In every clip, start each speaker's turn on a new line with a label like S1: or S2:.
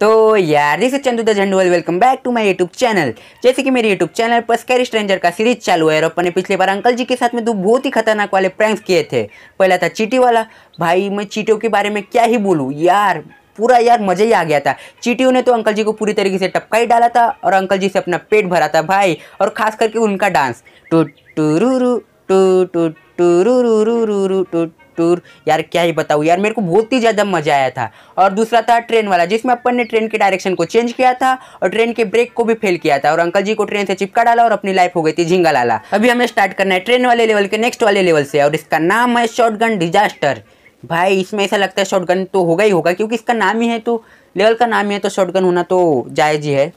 S1: तो यार this Chandu the well welcome back to my YouTube channel जैसे कि मेरे यूट्यूब चैनल पर स्कैरी स्ट्रेंजर का सीरीज चालू है और अपने पिछले बार अंकल जी के साथ में दो बहुत ही खतरनाक वाले प्रैंक्स किए थे पहला था चीटी वाला भाई मैं चीटियों के बारे में क्या ही बोलूँ यार पूरा यार मज़ा ही आ गया था चीटियों ने तो अंकल जी को पूरी तरीके से टपका ही डाला था और अंकल जी से अपना पेट भरा था भाई और ख़ास करके उनका डांस टू टू रू रू टू टू टू रू रू रू रू रू टू टूर यार क्या ही बताऊँ यार मेरे को बहुत ही ज़्यादा मज़ा आया था और दूसरा था ट्रेन वाला जिसमें अपन ने ट्रेन के डायरेक्शन को चेंज किया था और ट्रेन के ब्रेक को भी फेल किया था और अंकल जी को ट्रेन से चिपका डाला और अपनी लाइफ हो गई थी झींगा लाला अभी हमें स्टार्ट करना है ट्रेन वाले लेवल के नेक्स्ट वाले लेवल से और इसका नाम है गन डिजास्टर भाई इसमें ऐसा लगता है गन तो होगा ही होगा क्योंकि इसका नाम ही है तो लेवल का नाम ही है तो गन होना तो जायज ही है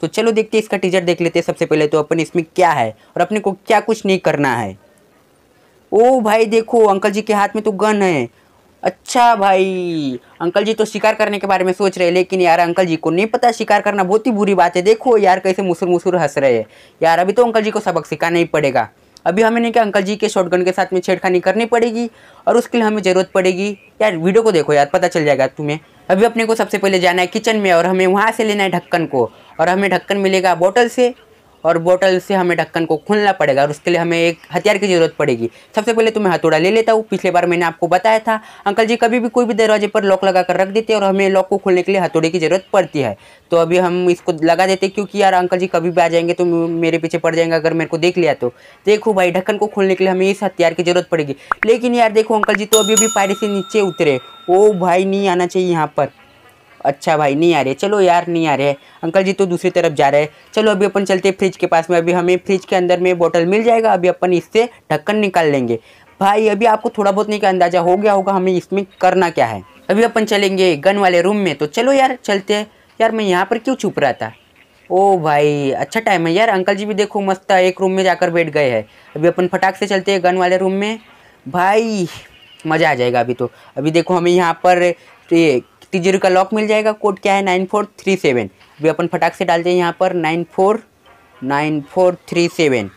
S1: तो चलो देखते हैं इसका टीजर देख लेते हैं सबसे पहले तो अपन इसमें क्या है और अपने को क्या कुछ नहीं करना है ओ भाई देखो अंकल जी के हाथ में तो गन है अच्छा भाई अंकल जी तो शिकार करने के बारे में सोच रहे लेकिन यार अंकल जी को नहीं पता शिकार करना बहुत ही बुरी बात है देखो यार कैसे मुसुर मुसुर हंस रहे हैं यार अभी तो अंकल जी को सबक सिखाना ही पड़ेगा अभी हमें नहीं क्या अंकल जी के शॉटगन के साथ में छेड़खानी करनी पड़ेगी और उसके लिए हमें ज़रूरत पड़ेगी यार वीडियो को देखो यार पता चल जाएगा तुम्हें अभी अपने को सबसे पहले जाना है किचन में और हमें वहाँ से लेना है ढक्कन को और हमें ढक्कन मिलेगा बॉटल से और बोतल से हमें ढक्कन को खोलना पड़ेगा और उसके लिए हमें एक हथियार की ज़रूरत पड़ेगी सबसे पहले तो मैं हथौड़ा ले लेता हूँ पिछले बार मैंने आपको बताया था अंकल जी कभी भी कोई भी दरवाजे पर लॉक लगा कर रख देते और हमें लॉक को खोलने के लिए हथौड़े की ज़रूरत पड़ती है तो अभी हम इसको लगा देते क्योंकि यार अंकल जी कभी भी आ जाएंगे तो मेरे पीछे पड़ जाएंगे अगर मेरे को देख लिया तो देखो भाई ढक्कन को खोलने के लिए हमें इस हथियार की ज़रूरत पड़ेगी लेकिन यार देखो अंकल जी तो अभी अभी पायरे से नीचे उतरे ओ भाई नहीं आना चाहिए यहाँ पर अच्छा भाई नहीं आ रहे चलो यार नहीं आ रहे अंकल जी तो दूसरी तरफ जा रहे हैं चलो अभी अपन चलते फ्रिज के पास में अभी हमें फ्रिज के अंदर में बोतल मिल जाएगा अभी अपन इससे ढक्कन निकाल लेंगे भाई अभी आपको थोड़ा बहुत नहीं का अंदाज़ा हो गया होगा हमें इसमें करना क्या है अभी अपन चलेंगे गन वाले रूम में तो चलो यार चलते हैं यार मैं यहाँ पर क्यों छुप रहा था ओ भाई अच्छा टाइम है यार अंकल जी भी देखो मस्त एक रूम में जाकर बैठ गए हैं अभी अपन फटाक से चलते हैं गन वाले रूम में भाई मज़ा आ जाएगा अभी तो अभी देखो हमें यहाँ पर ये तीस का लॉक मिल जाएगा कोड क्या है नाइन फोर थ्री सेवन अभी अपन फटाक से डालते हैं यहाँ पर nine four nine four three seven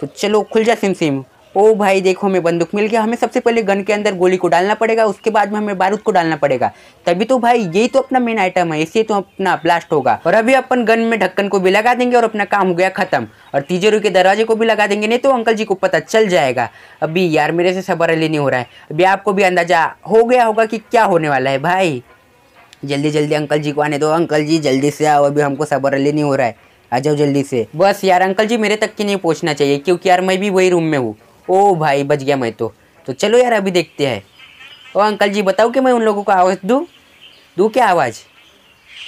S1: तो चलो खुल जा सिम सिम ओ भाई देखो हमें बंदूक मिल गया हमें सबसे पहले गन के अंदर गोली को डालना पड़ेगा उसके बाद में हमें बारूद को डालना पड़ेगा तभी तो भाई यही तो अपना मेन आइटम है इसे तो अपना ब्लास्ट होगा और अभी अपन गन में ढक्कन को भी लगा देंगे और अपना काम हो गया खत्म और तिजोरी के दरवाजे को भी लगा देंगे नहीं तो अंकल जी को पता चल जाएगा अभी यार मेरे से सबर अली नहीं हो रहा है अभी आपको भी अंदाजा हो गया होगा कि क्या होने वाला है भाई जल्दी जल्दी अंकल जी को आने दो अंकल जी जल्दी से आओ अभी हमको सबर नहीं हो रहा है आ जाओ जल्दी से बस यार अंकल जी मेरे तक की नहीं पहुँचना चाहिए क्योंकि यार मैं भी वही रूम में हूँ ओ भाई बच गया मैं तो तो चलो यार अभी देखते हैं ओ अंकल जी बताओ कि मैं उन लोगों को आवाज़ दूँ दूँ क्या आवाज़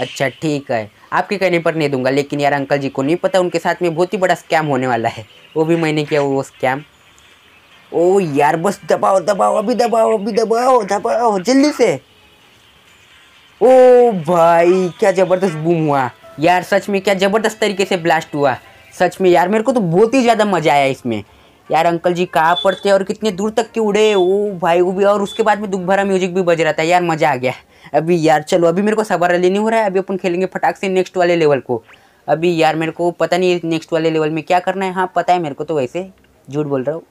S1: अच्छा ठीक है आपके कहने पर नहीं दूंगा लेकिन यार अंकल जी को नहीं पता उनके साथ में बहुत ही बड़ा स्कैम होने वाला है वो भी मैंने किया वो स्कैम ओ यार बस दबाओ दबाओ अभी दबाओ अभी दबाओ दबाओ जल्दी से ओ भाई क्या ज़बरदस्त बूम हुआ यार सच में क्या ज़बरदस्त तरीके से ब्लास्ट हुआ सच में यार मेरे को तो बहुत ही ज़्यादा मज़ा आया इसमें यार अंकल जी कहाँ पर थे और कितने दूर तक के उड़े ओ भाई वो भी और उसके बाद में दुख भरा म्यूजिक भी बज रहा था यार मज़ा आ गया अभी यार चलो अभी मेरे को सवार नहीं हो रहा है अभी अपन खेलेंगे फटाक से नेक्स्ट वाले लेवल को अभी यार मेरे को पता नहीं नेक्स्ट वाले लेवल में क्या करना है हाँ पता है मेरे को तो वैसे झूठ बोल रहा हूँ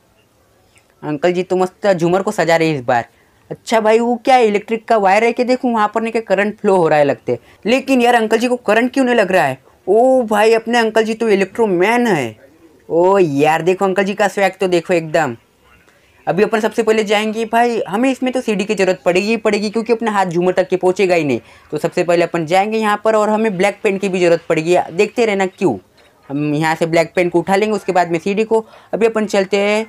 S1: अंकल जी तो मस्त झूमर को सजा रहे इस बार अच्छा भाई वो क्या है इलेक्ट्रिक का वायर है कि देखूँ वहाँ पर नहीं क्या करंट फ्लो हो रहा है लगते लेकिन यार अंकल जी को करंट क्यों नहीं लग रहा है ओ भाई अपने अंकल जी तो इलेक्ट्रोमैन है ओ यार देखो अंकल जी का स्वैग तो देखो एकदम अभी अपन सबसे पहले जाएंगे भाई हमें इसमें तो सीढ़ी की ज़रूरत पड़ेगी ही पड़ेगी क्योंकि अपने हाथ झूमर तक के पहुँचेगा ही नहीं तो सबसे पहले अपन जाएंगे यहाँ पर और हमें ब्लैक पेन की भी ज़रूरत पड़ेगी देखते रहना क्यों हम यहाँ से ब्लैक पेन को उठा लेंगे उसके बाद में सीढ़ी को अभी अपन चलते हैं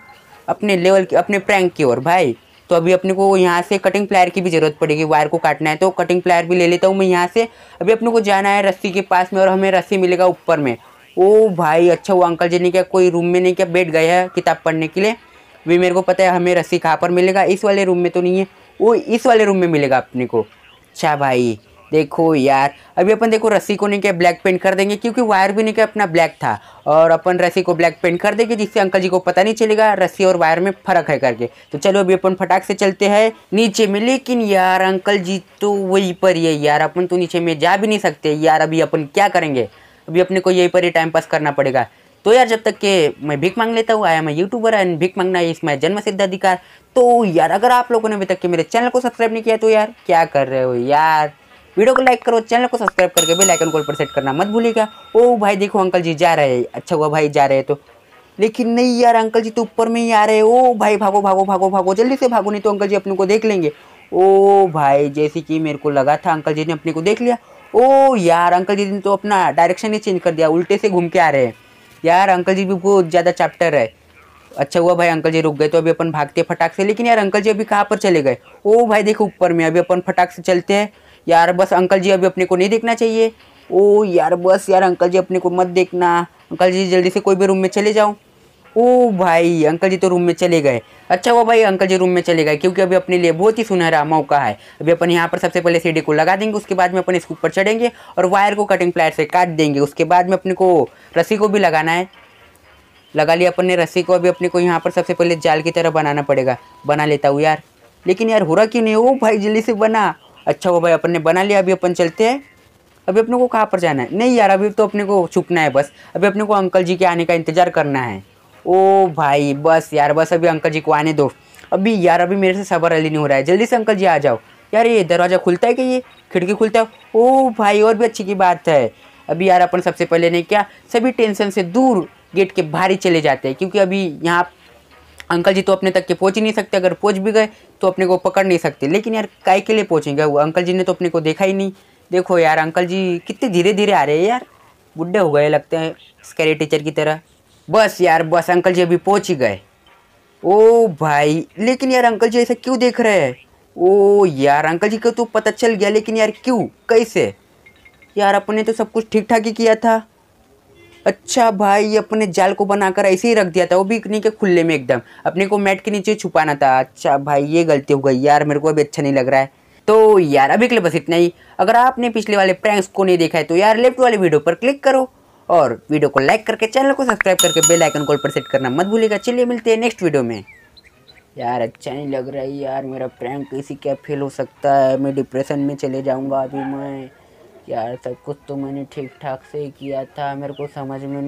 S1: अपने लेवल के अपने प्रैंक की ओर भाई तो अभी अपने को यहाँ से कटिंग प्लायर की भी ज़रूरत पड़ेगी वायर को काटना है तो कटिंग प्लायर भी ले लेता हूँ मैं यहाँ से अभी अपने को जाना है रस्सी के पास में और हमें रस्सी मिलेगा ऊपर में ओ भाई अच्छा वो अंकल जी ने क्या कोई रूम में नहीं क्या बैठ गया है किताब पढ़ने के लिए भी मेरे को पता है हमें रस्सी कहाँ पर मिलेगा इस वाले रूम में तो नहीं है वो इस वाले रूम में मिलेगा अपने को अच्छा भाई देखो यार अभी अपन देखो रस्सी को नहीं क्या ब्लैक पेंट कर देंगे क्योंकि वायर भी नहीं क्या अपना ब्लैक था और अपन रस्सी को ब्लैक पेंट कर देंगे जिससे अंकल जी को पता नहीं चलेगा रस्सी और वायर में फ़र्क है करके तो चलो अभी अपन फटाक से चलते हैं नीचे में लेकिन यार अंकल जी तो वही पर ही है यार अपन तो नीचे में जा भी नहीं सकते यार अभी अपन क्या करेंगे अभी अपने को यही पर ही टाइम पास करना पड़ेगा तो यार जब तक के मैं भीख मांग लेता हूँ आया मैं यूट्यूबर है भीख मांगना है इसमें जन्म सिद्ध अधिकार तो यार अगर आप लोगों ने अभी तक के मेरे चैनल को सब्सक्राइब नहीं किया तो यार क्या कर रहे हो यार वीडियो को लाइक करो चैनल को सब्सक्राइब करके बेल आइकन कॉल पर सेट करना मत भूलिएगा ओ भाई देखो अंकल जी जा रहे हैं अच्छा हुआ भाई जा रहे हैं तो लेकिन नहीं यार अंकल जी तो ऊपर में ही आ रहे हैं ओ भाई भागो भागो भागो भागो जल्दी से भागो नहीं तो अंकल जी अपने को देख लेंगे ओ भाई जैसे कि मेरे को लगा था अंकल जी ने अपने को देख लिया ओ यार अंकल जी ने तो अपना डायरेक्शन ही चेंज कर दिया उल्टे से घूम के आ रहे हैं यार अंकल जी भी बहुत ज़्यादा चैप्टर है अच्छा हुआ भाई अंकल जी रुक गए तो अभी अपन भागते हैं फटाक से लेकिन यार अंकल जी अभी कहाँ पर चले गए ओ भाई देखो ऊपर में अभी अपन फटाक से चलते हैं यार बस अंकल जी अभी अपने को नहीं देखना चाहिए ओ यार बस यार अंकल जी अपने को मत देखना अंकल जी जल्दी से कोई भी रूम में चले जाओ ओ भाई अंकल जी तो रूम में चले गए अच्छा वो भाई अंकल जी रूम में चले गए क्योंकि अभी अपने लिए बहुत ही सुनहरा मौका है अभी अपन यहाँ पर सबसे पहले सीढ़ी को लगा देंगे उसके बाद में अपन इसके ऊपर चढ़ेंगे और वायर को कटिंग प्लेट से काट देंगे उसके बाद में अपने को रस्सी को भी लगाना है लगा लिया अपन ने रस्सी को अभी अपने को यहाँ पर सबसे पहले जाल की तरह बनाना पड़ेगा बना लेता हूँ यार लेकिन यार हो रहा क्यों नहीं ओ भाई जल्दी से बना अच्छा वो भाई अपन ने बना लिया अभी अपन चलते हैं अभी अपने को कहाँ पर जाना है नहीं यार अभी तो अपने को छुपना है बस अभी अपने को अंकल जी के आने का इंतज़ार करना है ओ भाई बस यार बस अभी अंकल जी को आने दो अभी यार अभी मेरे से सबर अली नहीं हो रहा है जल्दी से अंकल जी आ जाओ यार ये दरवाज़ा खुलता है कि ये खिड़की खुलता है ओ भाई और भी अच्छी की बात है अभी यार अपन सबसे पहले ने क्या सभी टेंशन से दूर गेट के बाहर ही चले जाते हैं क्योंकि अभी यहाँ अंकल जी तो अपने तक के पहुंच ही नहीं सकते अगर पहुंच भी गए तो अपने को पकड़ नहीं सकते लेकिन यार काय के लिए पहुँचेंगे वो अंकल जी ने तो अपने को देखा ही नहीं देखो यार अंकल जी कितने धीरे धीरे आ रहे हैं यार बुढ़े हो गए लगते हैं स्कैरी टीचर की तरह बस यार बस अंकल जी अभी पहुँच ही गए ओ भाई लेकिन यार अंकल जी ऐसा क्यों देख रहे हैं ओ यार अंकल जी को तो पता चल गया लेकिन यार क्यों कैसे यार अपने तो सब कुछ ठीक ठाक ही किया था अच्छा भाई अपने जाल को बनाकर ऐसे ही रख दिया था वो भी नहीं के खुले में एकदम अपने को मैट के नीचे छुपाना था अच्छा भाई ये गलती हो गई यार मेरे को अभी अच्छा नहीं लग रहा है तो यार अभी के लिए बस इतना ही अगर आपने पिछले वाले प्रैंक्स को नहीं देखा है तो यार लेफ्ट वाले वीडियो पर क्लिक करो और वीडियो को लाइक करके चैनल को सब्सक्राइब करके बेल आइकन कॉल पर सेट करना मत भूलिएगा चलिए मिलते हैं नेक्स्ट वीडियो में यार अच्छा नहीं लग रहा है यार मेरा प्रैंक इसी क्या फेल हो सकता है मैं डिप्रेशन में चले जाऊँगा अभी मैं यार सब कुछ तो मैंने ठीक ठाक से ही किया था मेरे को समझ में नहीं